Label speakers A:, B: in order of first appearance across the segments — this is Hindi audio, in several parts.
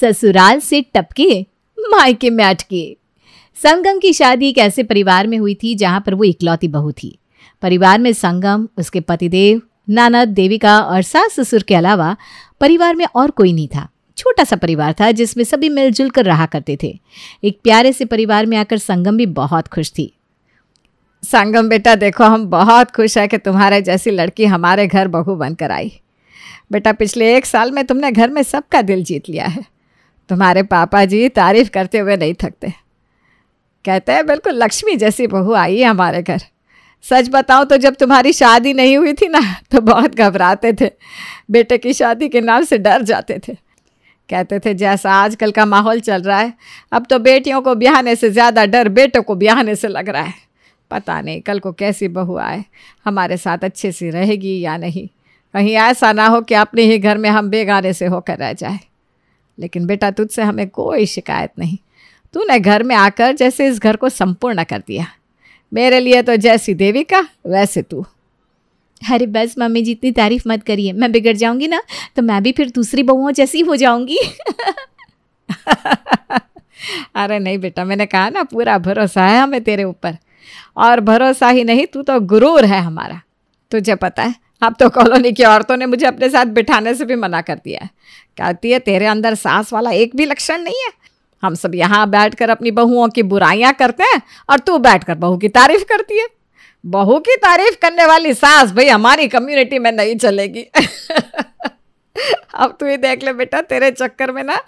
A: ससुराल से टपके मायके में अटके संगम की शादी एक ऐसे परिवार में हुई थी जहां पर वो इकलौती बहू थी परिवार में संगम उसके पतिदेव नानद देविका और सास ससुर के अलावा परिवार में और कोई नहीं था छोटा सा परिवार था जिसमें सभी मिलजुल कर रहा करते थे एक प्यारे से परिवार में आकर संगम भी बहुत खुश थी संगम बेटा देखो हम बहुत खुश है कि तुम्हारे जैसी लड़की हमारे घर बहू बनकर आई बेटा पिछले एक साल में तुमने घर में सबका दिल जीत लिया है तुम्हारे पापा जी तारीफ करते हुए नहीं थकते कहते हैं बिल्कुल लक्ष्मी जैसी बहू आई है हमारे घर सच बताऊं तो जब तुम्हारी शादी नहीं हुई थी ना तो बहुत घबराते थे बेटे की शादी के नाम से डर जाते थे कहते थे जैसा आजकल का माहौल चल रहा है अब तो बेटियों को ब्याहने से ज़्यादा डर बेटों को ब्याहने से लग रहा है पता नहीं कल को कैसी बहू आए हमारे साथ अच्छे से रहेगी या नहीं कहीं ऐसा ना हो कि अपने ही घर में हम बेगाने से होकर रह जाए लेकिन बेटा तुझसे हमें कोई शिकायत नहीं तूने घर में आकर जैसे इस घर को संपूर्ण कर दिया मेरे लिए तो जैसी देवी का वैसे तू अरे बस मम्मी जी इतनी तारीफ मत करिए मैं बिगड़ जाऊंगी ना तो मैं भी फिर दूसरी बहुओं जैसी हो जाऊंगी अरे नहीं बेटा मैंने कहा ना पूरा भरोसा है हमें तेरे ऊपर और भरोसा ही नहीं तू तो गुरूर है हमारा तुझे पता है अब तो कॉलोनी की औरतों ने मुझे अपने साथ बिठाने से भी मना कर दिया है कहती है तेरे अंदर सांस वाला एक भी लक्षण नहीं है हम सब यहाँ बैठ कर अपनी बहुओं की बुराइयाँ करते हैं और तू बैठ कर बहू की तारीफ करती है बहू की तारीफ करने वाली सास भाई हमारी कम्युनिटी में नहीं चलेगी अब तू ही देख ले बेटा तेरे चक्कर में ना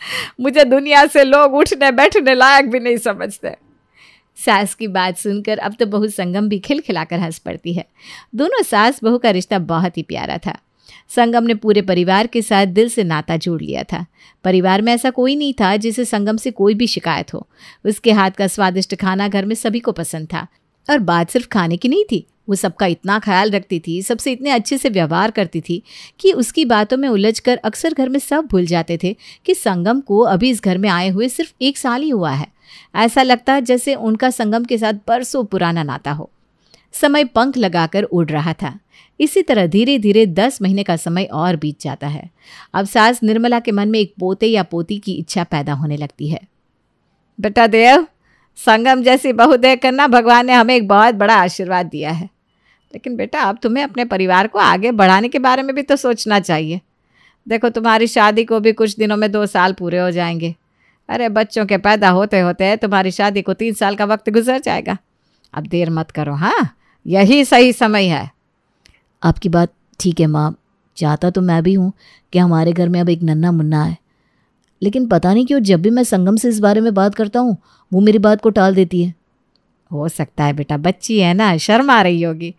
A: मुझे दुनिया से लोग उठने बैठने लायक भी नहीं समझते सास की बात सुनकर अब तो बहू संगम भी खिलखिलाकर हंस पड़ती है दोनों सास बहू का रिश्ता बहुत ही प्यारा था संगम ने पूरे परिवार के साथ दिल से नाता जोड़ लिया था परिवार में ऐसा कोई नहीं था जिसे संगम से कोई भी शिकायत हो उसके हाथ का स्वादिष्ट खाना घर में सभी को पसंद था और बात सिर्फ खाने की नहीं थी वो सबका इतना ख्याल रखती थी सबसे इतने अच्छे से व्यवहार करती थी कि उसकी बातों में उलझ अक्सर घर में सब भूल जाते थे कि संगम को अभी इस घर में आए हुए सिर्फ एक साल ही हुआ है ऐसा लगता जैसे उनका संगम के साथ बरसों पुराना नाता हो समय पंख लगाकर उड़ रहा था इसी तरह धीरे धीरे दस महीने का समय और बीत जाता है अब सास निर्मला के मन में एक पोते या पोती की इच्छा पैदा होने लगती है बेटा देव संगम जैसी बहुदय करना भगवान ने हमें एक बहुत बड़ा आशीर्वाद दिया है लेकिन बेटा अब तुम्हें अपने परिवार को आगे बढ़ाने के बारे में भी तो सोचना चाहिए देखो तुम्हारी शादी को भी कुछ दिनों में दो साल पूरे हो जाएंगे अरे बच्चों के पैदा होते होते तुम्हारी शादी को तीन साल का वक्त गुजर जाएगा अब देर मत करो हाँ यही सही समय है आपकी बात ठीक है माँ चाहता तो मैं भी हूँ कि हमारे घर में अब एक नन्ना मुन्ना है लेकिन पता नहीं क्यों जब भी मैं संगम से इस बारे में बात करता हूँ वो मेरी बात को टाल देती है हो सकता है बेटा बच्ची है ना शर्म आ रही होगी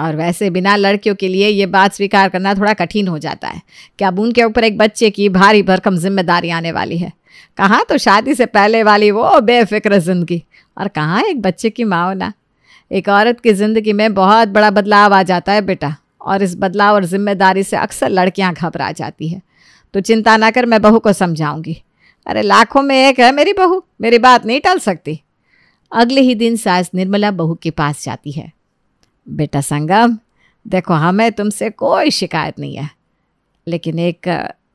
A: और वैसे बिना लड़कियों के लिए ये बात स्वीकार करना थोड़ा कठिन हो जाता है क्या उनके ऊपर एक बच्चे की भारी भरकम जिम्मेदारी आने वाली है कहाँ तो शादी से पहले वाली वो बेफिक्र ज़िंदगी और कहाँ एक बच्चे की माओना एक औरत की ज़िंदगी में बहुत बड़ा बदलाव आ जाता है बेटा और इस बदलाव और ज़िम्मेदारी से अक्सर लड़कियाँ घबरा जाती है तो चिंता ना कर मैं बहू को समझाऊंगी अरे लाखों में एक है मेरी बहू मेरी बात नहीं टल सकती अगले ही दिन सास निर्मला बहू के पास जाती है बेटा संगम देखो हमें तुमसे कोई शिकायत नहीं है लेकिन एक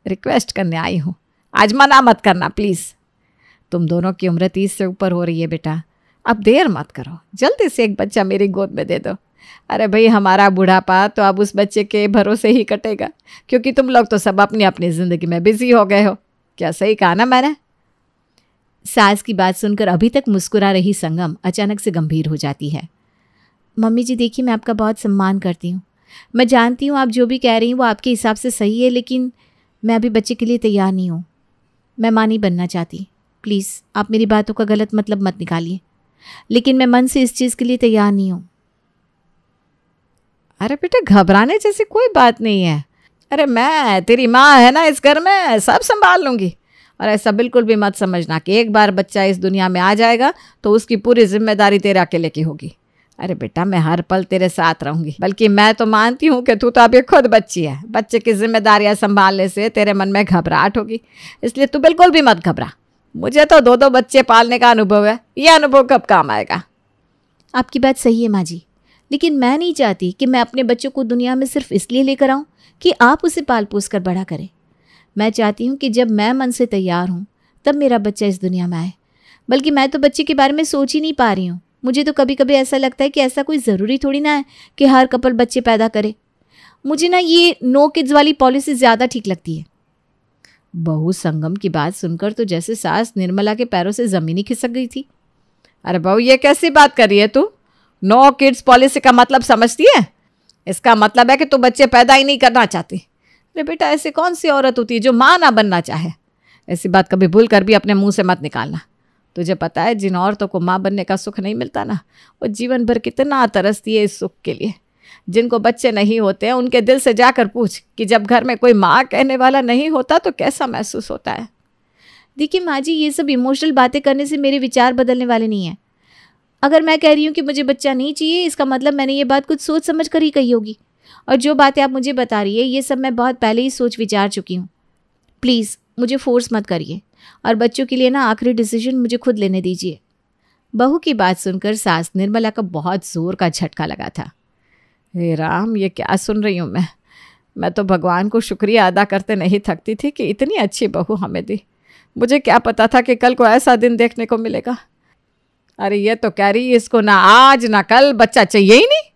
A: रिक्वेस्ट करने आई हूँ आज मना मत करना प्लीज़ तुम दोनों की उम्र तीस से ऊपर हो रही है बेटा अब देर मत करो जल्दी से एक बच्चा मेरी गोद में दे दो अरे भाई हमारा बुढ़ापा तो अब उस बच्चे के भरोसे ही कटेगा क्योंकि तुम लोग तो सब अपनी अपनी ज़िंदगी में बिज़ी हो गए हो क्या सही कहा ना मैंने सास की बात सुनकर अभी तक मुस्कुरा रही संगम अचानक से गंभीर हो जाती है मम्मी जी देखिए मैं आपका बहुत सम्मान करती हूँ मैं जानती हूँ आप जो भी कह रही हूँ वो आपके हिसाब से सही है लेकिन मैं अभी बच्चे के लिए तैयार नहीं हूँ मैं माँ नहीं बनना चाहती प्लीज़ आप मेरी बातों का गलत मतलब मत निकालिए लेकिन मैं मन से इस चीज़ के लिए तैयार नहीं हूँ अरे बेटा घबराने जैसी कोई बात नहीं है अरे मैं तेरी माँ है ना इस घर में सब संभाल लूँगी और ऐसा बिल्कुल भी मत समझना कि एक बार बच्चा इस दुनिया में आ जाएगा तो उसकी पूरी जिम्मेदारी तेरे अकेले की होगी अरे बेटा मैं हर पल तेरे साथ रहूंगी बल्कि मैं तो मानती हूँ कि तू तो अभी खुद बच्ची है बच्चे की जिम्मेदारियाँ संभालने से तेरे मन में घबराहट होगी इसलिए तू बिल्कुल भी मत घबरा मुझे तो दो दो बच्चे पालने का अनुभव है यह अनुभव कब काम आएगा आपकी बात सही है माँ जी लेकिन मैं नहीं चाहती कि मैं अपने बच्चों को दुनिया में सिर्फ इसलिए लेकर आऊँ कि आप उसे पाल पोस कर बड़ा करें मैं चाहती हूँ कि जब मैं मन से तैयार हूँ तब मेरा बच्चा इस दुनिया में आए बल्कि मैं तो बच्चे के बारे में सोच ही नहीं पा रही हूँ मुझे तो कभी कभी ऐसा लगता है कि ऐसा कोई ज़रूरी थोड़ी ना है कि हर कपल बच्चे पैदा करे मुझे ना ये नो किड्स वाली पॉलिसी ज़्यादा ठीक लगती है बहु संगम की बात सुनकर तो जैसे सास निर्मला के पैरों से ज़मीन ही खिसक गई थी अरे बहू ये कैसी बात कर रही है तू नो किड्स पॉलिसी का मतलब समझती है इसका मतलब है कि तू बच्चे पैदा ही नहीं करना चाहती अरे बेटा ऐसी कौन सी औरत होती है जो माँ ना बनना चाहे ऐसी बात कभी भूल कर भी अपने मुंह से मत निकालना तुझे पता है जिन औरतों को माँ बनने का सुख नहीं मिलता ना वो जीवन भर कितना तरसती है इस सुख के लिए जिनको बच्चे नहीं होते हैं उनके दिल से जाकर पूछ कि जब घर में कोई माँ कहने वाला नहीं होता तो कैसा महसूस होता है देखिए माँ जी ये सब इमोशनल बातें करने से मेरे विचार बदलने वाले नहीं हैं अगर मैं कह रही हूँ कि मुझे बच्चा नहीं चाहिए इसका मतलब मैंने ये बात कुछ सोच समझ कर ही कही होगी और जो बातें आप मुझे बता रही है ये सब मैं बहुत पहले ही सोच विचार चुकी हूँ प्लीज़ मुझे फोर्स मत करिए और बच्चों के लिए ना आखिरी डिसीजन मुझे खुद लेने दीजिए बहू की बात सुनकर सास निर्मला का बहुत ज़ोर का झटका लगा था हे राम ये क्या सुन रही हूँ मैं मैं तो भगवान को शुक्रिया अदा करते नहीं थकती थी कि इतनी अच्छी बहू हमें दी मुझे क्या पता था कि कल को ऐसा दिन देखने को मिलेगा अरे ये तो कह रही इसको ना आज ना कल बच्चा चाहिए ही नहीं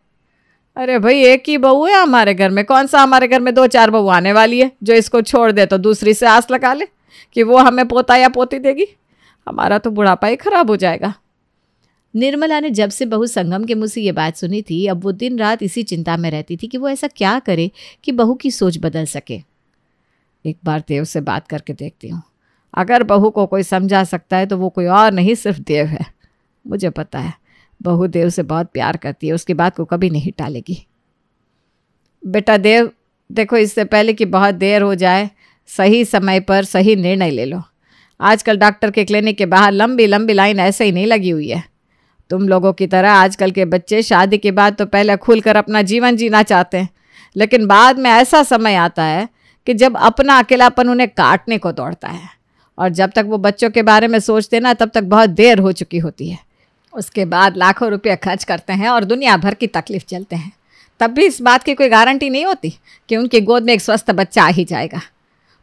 A: अरे भाई एक ही बहू है हमारे घर में कौन सा हमारे घर में दो चार बहू आने वाली है जो इसको छोड़ दे तो दूसरी से आस लगा ले कि वो हमें पोता या पोती देगी हमारा तो बुढ़ापा ही खराब हो जाएगा निर्मला ने जब से बहू संगम के मुँह से ये बात सुनी थी अब वो दिन रात इसी चिंता में रहती थी कि वो ऐसा क्या करे कि बहू की सोच बदल सके एक बार देव से बात करके देखती हूँ अगर बहू को कोई समझा सकता है तो वो कोई और नहीं सिर्फ देव है मुझे पता है बहू देव से बहुत प्यार करती है उसकी बात को कभी नहीं टालेगी बेटा देव देखो इससे पहले कि बहुत देर हो जाए सही समय पर सही निर्णय ले लो आजकल डॉक्टर के क्लिनिक के बाहर लंबी लंबी लाइन ऐसे ही नहीं लगी हुई है तुम लोगों की तरह आजकल के बच्चे शादी के बाद तो पहले खुलकर अपना जीवन जीना चाहते हैं लेकिन बाद में ऐसा समय आता है कि जब अपना अकेलापन उन्हें काटने को दौड़ता है और जब तक वो बच्चों के बारे में सोचते ना तब तक बहुत देर हो चुकी होती है उसके बाद लाखों रुपये खर्च करते हैं और दुनिया भर की तकलीफ चलते हैं तब भी इस बात की कोई गारंटी नहीं होती कि उनकी गोद में एक स्वस्थ बच्चा आ ही जाएगा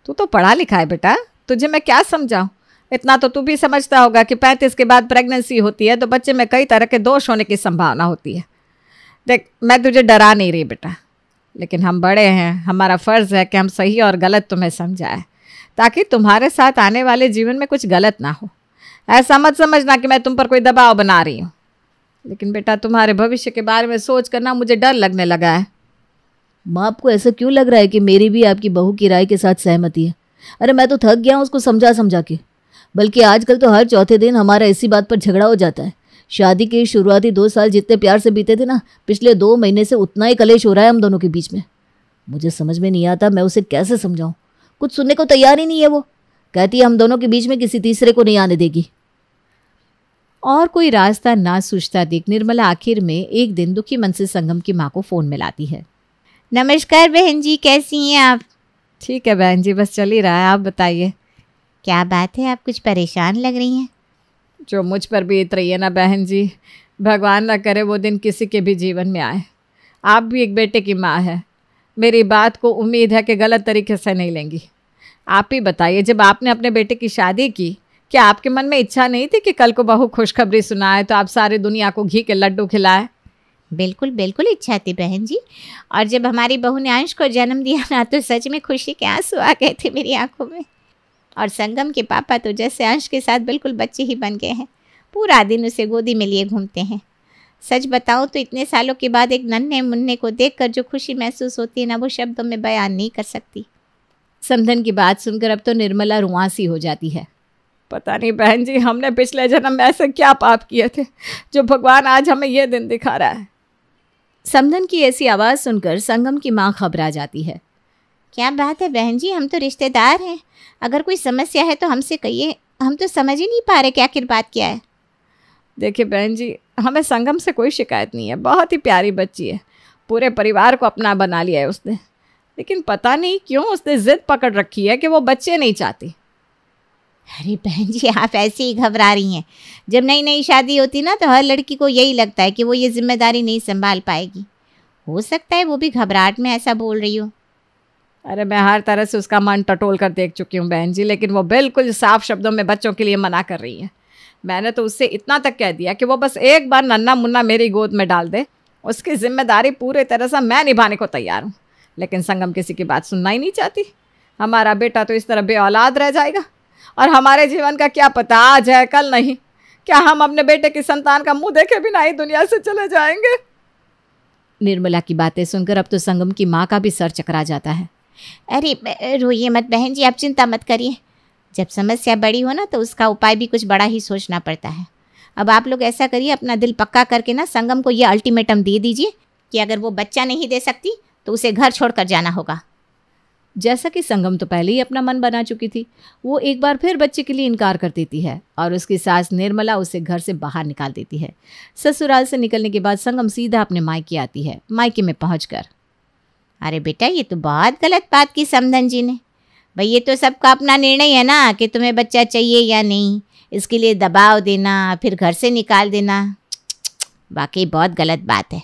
A: तू तो पढ़ा लिखा है बेटा तुझे मैं क्या समझाऊँ इतना तो तू भी समझता होगा कि पैंतीस के बाद प्रेगनेंसी होती है तो बच्चे में कई तरह के दोष होने की संभावना होती है देख मैं तुझे डरा नहीं रही बेटा लेकिन हम बड़े हैं हमारा फ़र्ज़ है कि हम सही और गलत तुम्हें समझाएं ताकि तुम्हारे साथ आने वाले जीवन में कुछ गलत ना हो ऐसा मत समझना कि मैं तुम पर कोई दबाव बना रही हूँ लेकिन बेटा तुम्हारे भविष्य के बारे में सोच कर ना मुझे डर लगने लगा है माँ आपको ऐसा क्यों लग रहा है कि मेरी भी आपकी बहू की राय के साथ सहमति है अरे मैं तो थक गया हूँ उसको समझा समझा के बल्कि आजकल तो हर चौथे दिन हमारा इसी बात पर झगड़ा हो जाता है शादी के शुरुआती दो साल जितने प्यार से बीते थे ना पिछले दो महीने से उतना ही कलेश हो रहा है हम दोनों के बीच में मुझे समझ में नहीं आता मैं उसे कैसे समझाऊँ कुछ सुनने को तैयार ही नहीं है वो कहती है हम दोनों के बीच में किसी तीसरे को नहीं आने देगी और कोई रास्ता ना सूझता देख निर्मला आखिर में एक दिन दुखी मन से संगम की माँ को फ़ोन मिलाती है नमस्कार बहन जी कैसी हैं आप ठीक है बहन जी बस चल ही रहा है आप बताइए क्या बात है आप कुछ परेशान लग रही हैं जो मुझ पर बीत रही है ना बहन जी भगवान ना करे वो दिन किसी के भी जीवन में आए आप भी एक बेटे की माँ है मेरी बात को उम्मीद है कि गलत तरीके से नहीं लेंगी आप ही बताइए जब आपने अपने बेटे की शादी की क्या आपके मन में इच्छा नहीं थी कि कल को बहू खुशखबरी सुनाए तो आप सारी दुनिया को घी के लड्डू खिलाएं बिल्कुल बिल्कुल इच्छा थी बहन जी और जब हमारी बहू ने अंश को जन्म दिया ना तो सच में खुशी के आंसू आ गए थे मेरी आंखों में और संगम के पापा तो जैसे अंश के साथ बिल्कुल बच्चे ही बन गए हैं पूरा दिन उसे गोदी में लिए घूमते हैं सच बताऊँ तो इतने सालों के बाद एक नन्हे मुन्ने को देख जो खुशी महसूस होती है ना वो शब्दों में बयान नहीं कर सकती समधन की बात सुनकर अब तो निर्मला रुआसी हो जाती है पता नहीं बहन जी हमने पिछले जन्म में ऐसे क्या पाप किए थे जो भगवान आज हमें यह दिन दिखा रहा है समधन की ऐसी आवाज़ सुनकर संगम की माँ घबरा जाती है क्या बात है बहन जी हम तो रिश्तेदार हैं अगर कोई समस्या है तो हमसे कहिए हम तो समझ ही नहीं पा रहे कि आखिर बात क्या है देखिए बहन जी हमें संगम से कोई शिकायत नहीं है बहुत ही प्यारी बच्ची है पूरे परिवार को अपना बना लिया है उसने लेकिन पता नहीं क्यों उसने ज़िद पकड़ रखी है कि वो बच्चे नहीं चाहती अरे बहन जी आप ऐसे ही घबरा रही हैं जब नई नई शादी होती ना तो हर लड़की को यही लगता है कि वो ये जिम्मेदारी नहीं संभाल पाएगी हो सकता है वो भी घबराहट में ऐसा बोल रही हो अरे मैं हर तरह से उसका मन टटोल कर देख चुकी हूँ बहन जी लेकिन वो बिल्कुल साफ शब्दों में बच्चों के लिए मना कर रही है मैंने तो उससे इतना तक कह दिया कि वो बस एक बार नन्ना मुन्ना मेरी गोद में डाल दे उसकी जिम्मेदारी पूरी तरह से मैं निभाने को तैयार हूँ लेकिन संगम किसी की बात सुनना ही नहीं चाहती हमारा बेटा तो इस तरह बे रह जाएगा और हमारे जीवन का क्या पता आज है कल नहीं क्या हम अपने बेटे की संतान का मुंह देखे बिना ही दुनिया से चले जाएंगे निर्मला की बातें सुनकर अब तो संगम की माँ का भी सर चकरा जाता है अरे रोइए मत बहन जी आप चिंता मत करिए जब समस्या बड़ी हो ना तो उसका उपाय भी कुछ बड़ा ही सोचना पड़ता है अब आप लोग ऐसा करिए अपना दिल पक्का करके ना संगम को ये अल्टीमेटम दे दीजिए कि अगर वो बच्चा नहीं दे सकती तो उसे घर छोड़कर जाना होगा जैसा कि संगम तो पहले ही अपना मन बना चुकी थी वो एक बार फिर बच्चे के लिए इनकार कर देती है और उसकी सास निर्मला उसे घर से बाहर निकाल देती है ससुराल से निकलने के बाद संगम सीधा अपने मायके आती है मायके में पहुँच अरे बेटा ये तो बहुत गलत बात की समधन जी ने भाई ये तो सबका अपना निर्णय है ना कि तुम्हें बच्चा चाहिए या नहीं इसके लिए दबाव देना फिर घर से निकाल देना वाकई बहुत गलत बात है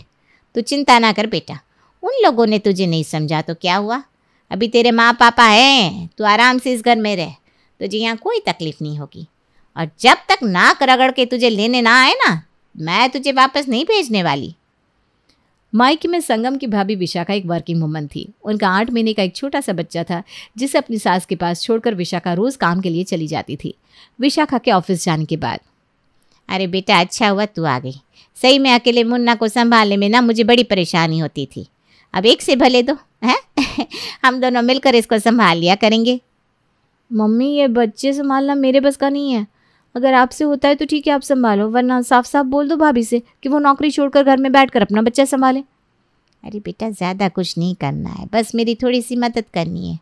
A: तो चिंता ना कर बेटा उन लोगों ने तुझे नहीं समझा तो क्या हुआ अभी तेरे माँ पापा हैं तू आराम से इस घर में रह तुझे यहाँ कोई तकलीफ नहीं होगी और जब तक नाक रगड़ के तुझे लेने ना आए ना मैं तुझे वापस नहीं भेजने वाली माइक में संगम की भाभी विशाखा एक वर्किंग वुमन थी उनका आठ महीने का एक छोटा सा बच्चा था जिसे अपनी सास के पास छोड़कर विशाखा रोज़ काम के लिए चली जाती थी विशाखा के ऑफिस जाने के बाद अरे बेटा अच्छा हुआ तू आ गई सही में अकेले मुन्ना को संभालने में ना मुझे बड़ी परेशानी होती थी अब एक से भले दो हैं हम दोनों मिलकर इसको संभाल लिया करेंगे मम्मी ये बच्चे संभालना मेरे बस का नहीं है अगर आपसे होता है तो ठीक है आप संभालो वरना साफ साफ बोल दो भाभी से कि वो नौकरी छोड़कर घर में बैठकर अपना बच्चा संभालें अरे बेटा ज़्यादा कुछ नहीं करना है बस मेरी थोड़ी सी मदद करनी है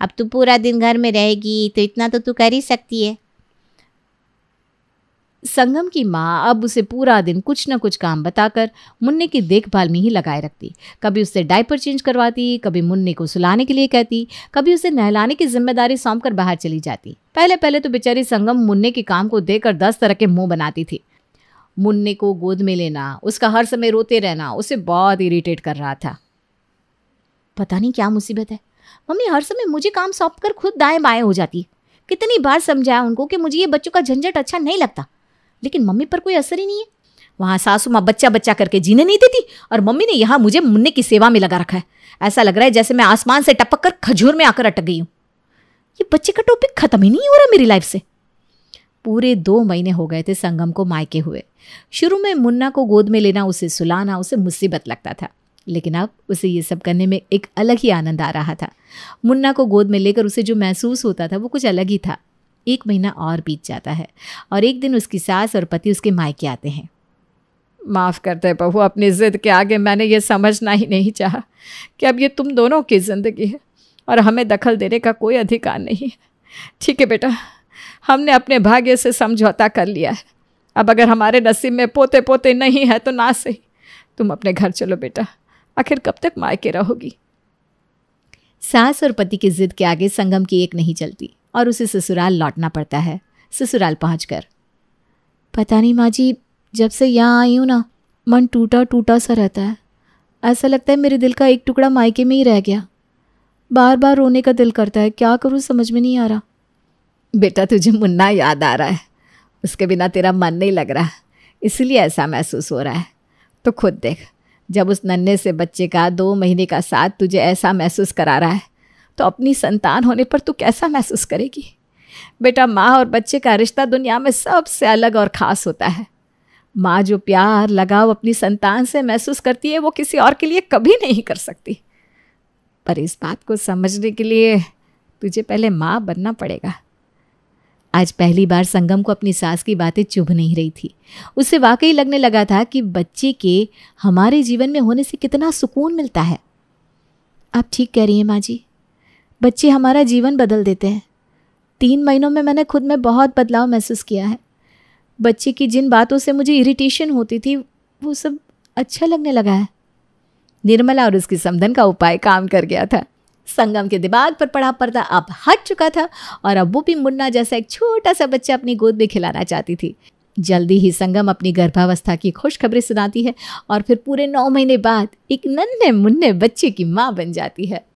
A: अब तू पूरा दिन घर में रहेगी तो इतना तो तू कर ही सकती है संगम की माँ अब उसे पूरा दिन कुछ न कुछ काम बताकर मुन्ने की देखभाल में ही लगाए रखती कभी उससे डायपर चेंज करवाती कभी मुन्ने को सुलाने के लिए कहती कभी उसे नहलाने की जिम्मेदारी सौंप कर बाहर चली जाती पहले पहले तो बेचारी संगम मुन्ने के काम को देकर दस तरह के मुंह बनाती थी मुन्ने को गोद में लेना उसका हर समय रोते रहना उसे बहुत इरिटेट कर रहा था पता नहीं क्या मुसीबत है मम्मी हर समय मुझे काम सौंप कर खुद दाएं बाएं हो जाती कितनी बार समझाया उनको कि मुझे ये बच्चों का झंझट अच्छा नहीं लगता लेकिन मम्मी पर कोई असर ही नहीं है वहाँ सासू माँ बच्चा बच्चा करके जीने नहीं देती और मम्मी ने यहाँ मुझे मुन्ने की सेवा में लगा रखा है ऐसा लग रहा है जैसे मैं आसमान से टपक कर खजूर में आकर अटक गई हूँ ये बच्चे का टॉपिक खत्म ही नहीं हो रहा मेरी लाइफ से पूरे दो महीने हो गए थे संगम को मायके हुए शुरू में मुन्ना को गोद में लेना उसे सुलाना उसे मुसीबत लगता था लेकिन अब उसे ये सब करने में एक अलग ही आनंद आ रहा था मुन्ना को गोद में लेकर उसे जो महसूस होता था वो कुछ अलग ही था एक महीना और बीत जाता है और एक दिन उसकी सास और पति उसके मायके आते हैं माफ़ करते बहू अपनी ज़िद के आगे मैंने ये समझना ही नहीं चाहा कि अब ये तुम दोनों की ज़िंदगी है और हमें दखल देने का कोई अधिकार नहीं है ठीक है बेटा हमने अपने भाग्य से समझौता कर लिया है अब अगर हमारे नसीब में पोते पोते नहीं है तो ना सही तुम अपने घर चलो बेटा आखिर कब तक मायके रहोगी सास और पति की जिद के आगे संगम की एक नहीं चलती और उसे ससुराल लौटना पड़ता है ससुराल पहुँच कर पता नहीं माँ जी जब से यहाँ आई हूँ ना मन टूटा टूटा सा रहता है ऐसा लगता है मेरे दिल का एक टुकड़ा मायके में ही रह गया बार बार रोने का दिल करता है क्या करूँ समझ में नहीं आ रहा बेटा तुझे मुन्ना याद आ रहा है उसके बिना तेरा मन नहीं लग रहा इसलिए ऐसा महसूस हो रहा है तो खुद देख जब उस नन्हे से बच्चे का दो महीने का साथ तुझे ऐसा महसूस करा रहा है तो अपनी संतान होने पर तू कैसा महसूस करेगी बेटा माँ और बच्चे का रिश्ता दुनिया में सबसे अलग और ख़ास होता है माँ जो प्यार लगाव अपनी संतान से महसूस करती है वो किसी और के लिए कभी नहीं कर सकती पर इस बात को समझने के लिए तुझे पहले माँ बनना पड़ेगा आज पहली बार संगम को अपनी सास की बातें चुभ नहीं रही थी उसे वाकई लगने लगा था कि बच्चे के हमारे जीवन में होने से कितना सुकून मिलता है आप ठीक कह रही हैं माँ जी बच्चे हमारा जीवन बदल देते हैं तीन महीनों में मैंने खुद में बहुत बदलाव महसूस किया है बच्चे की जिन बातों से मुझे इरिटेशन होती थी वो सब अच्छा लगने लगा है निर्मला और उसकी समधन का उपाय काम कर गया था संगम के दिमाग पर पड़ा पर्दा अब हट चुका था और अब वो भी मुन्ना जैसा एक छोटा सा बच्चा अपनी गोद में खिलाना चाहती थी जल्दी ही संगम अपनी गर्भावस्था की खुशखबरी सुनाती है और फिर पूरे नौ महीने बाद एक नन्हे मुन्ने बच्चे की माँ बन जाती है